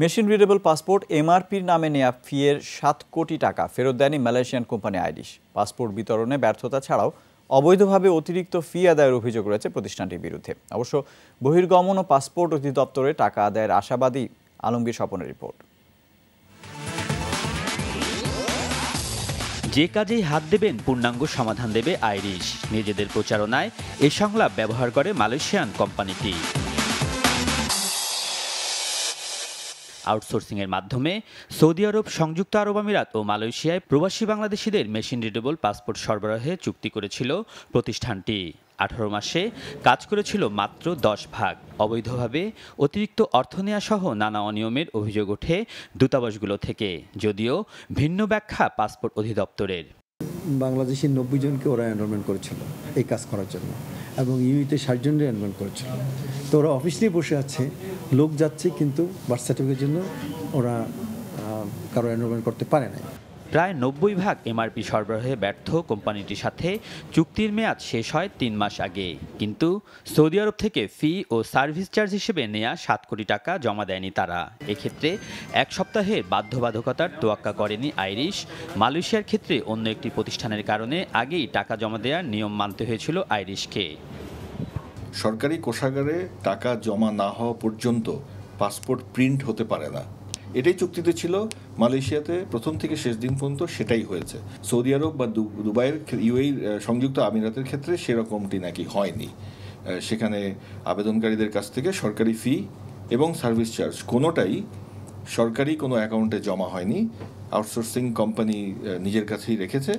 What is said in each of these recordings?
Machine readable passport এমআরপির নামে নেয়া ফিয়ের সাত কোটি টাকা ফেরত দেয়নি মালয়েশিয়ান কোম্পানি আইডিশ পাসপোর্ট বিতরণে ব্যর্থতা ছাড়াও অবৈধভাবে অতিরিক্ত ফি আদায়ের অভিযোগ রয়েছে প্রতিষ্ঠানটির বিরুদ্ধে অবশ্য বহির্গমন ও পাসপোর্ট অধিদপ্তরে টাকা আদায়ের আশাবাদী আলমগীর স্বপনের রিপোর্ট যে কাজেই হাত দেবেন পূর্ণাঙ্গ সমাধান দেবে আইরিশ নিজেদের প্রচারণায় এ সংলাপ ব্যবহার করে মালয়েশিয়ান কোম্পানিটি আউটসোর্সিংয়ের মাধ্যমে সৌদি আরব সংযুক্ত আরব আমিরাত ও মালয়েশিয়ায় প্রবাসী বাংলাদেশিদের মেশিন রিডেবল পাসপোর্ট সরবরাহে চুক্তি করেছিল প্রতিষ্ঠানটি আঠারো মাসে কাজ করেছিল মাত্র দশ ভাগ অবৈধভাবে অতিরিক্ত অর্থ নেয়াসহ নানা অনিয়মের অভিযোগ ওঠে দূতাবাসগুলো থেকে যদিও ভিন্ন ব্যাখ্যা পাসপোর্ট অধিদপ্তরের বাংলাদেশের নব্বই জনকে ওরা এনরোলমেন্ট করেছিল এই কাজ করার জন্য এবং ইউনিতে সার্জন অ্যানরোল করেছিল তো ওরা অফিস নিয়ে বসে আছে লোক যাচ্ছে কিন্তু বার্থ সার্টিফিকেটের জন্য ওরা কারো এনরোলমেন্ট করতে পারে না প্রায় নব্বই ভাগ এমআরপি সরবরাহে ব্যর্থ কোম্পানিটির সাথে চুক্তির মেয়াদ শেষ হয় তিন মাস আগে কিন্তু সৌদি আরব থেকে ফি ও সার্ভিস চার্জ হিসেবে নেয়া সাত কোটি টাকা জমা দেয়নি তারা এক্ষেত্রে এক সপ্তাহে বাধ্যবাধকতার তোয়াক্কা করেনি আইরিশ মালয়েশিয়ার ক্ষেত্রে অন্য একটি প্রতিষ্ঠানের কারণে আগেই টাকা জমা দেওয়ার নিয়ম মানতে হয়েছিল আইরিশকে সরকারি কোষাগারে টাকা জমা না হওয়া পর্যন্ত পাসপোর্ট প্রিন্ট হতে পারে না এটাই চুক্তিতে ছিল মালয়েশিয়াতে প্রথম থেকে শেষ দিন পর্যন্ত সেটাই হয়েছে সৌদি আরব বা দুবাইয়ের ইউএই সংযুক্ত আমিরাতের ক্ষেত্রে সেরকমটি নাকি হয়নি সেখানে আবেদনকারীদের কাছ থেকে সরকারি ফি এবং সার্ভিস চার্জ কোনোটাই সরকারি কোনো অ্যাকাউন্টে জমা হয়নি আউটসোর্সিং কোম্পানি নিজের কাছেই রেখেছে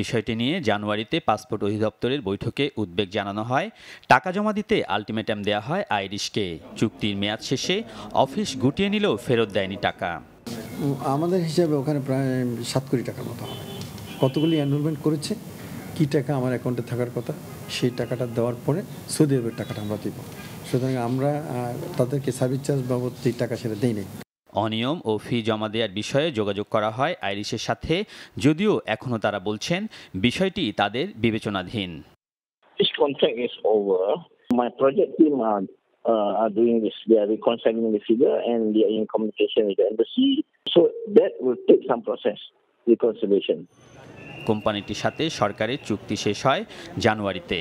বিষয়টি নিয়ে জানুয়ারিতে পাসপোর্ট অধিদপ্তরের বৈঠকে উদ্বেগ জানানো হয় টাকা জমা দিতে আলটিমেটাম দেয়া হয় আইরিশকে চুক্তির মেয়াদ শেষে অফিস গুটিয়ে নিলেও ফেরত দেয়নি টাকা আমাদের হিসাবে ওখানে প্রায় সাত কোটি টাকার মতো হবে কতগুলি এনরোলমেন্ট করেছে কি টাকা আমার অ্যাকাউন্টে থাকার কথা সেই টাকাটা দেওয়ার পরে সৌদি আরবের টাকাটা আমরা দিব সুতরাং আমরা তাদেরকে সার্ভিস চার্জ বাবদ যে টাকা সেটা দিই অনিয়ম ও ফি জমা দেওয়ার বিষয়ে যোগাযোগ করা হয় আইরিশের সাথে যদিও এখনও তারা বলছেন বিষয়টি তাদের বিবেচনাধীন This contract is over. My project team are, uh, are doing this. They are reconciling the figure and they are in communication with the embassy. So that will take some process, reconciliation. কোম্পানিটির সাথে সরকারের চুক্তি শেষ হয় জানুয়ারিতে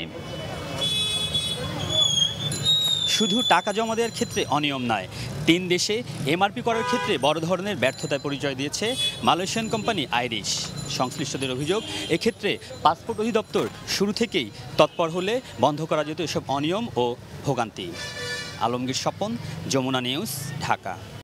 শুধু টাকা জমা দেওয়ার ক্ষেত্রে অনিয়ম নয় তিন দেশে এমআরপি করার ক্ষেত্রে বড় ধরনের ব্যর্থতায় পরিচয় দিয়েছে মালয়েশিয়ান কোম্পানি আইরিশ সংশ্লিষ্টদের অভিযোগ এক্ষেত্রে পাসপোর্ট অধিদপ্তর শুরু থেকেই তৎপর হলে বন্ধ করা যেত এসব অনিয়ম ও ভোগান্তি আলমগীর স্বপন যমুনা নিউজ ঢাকা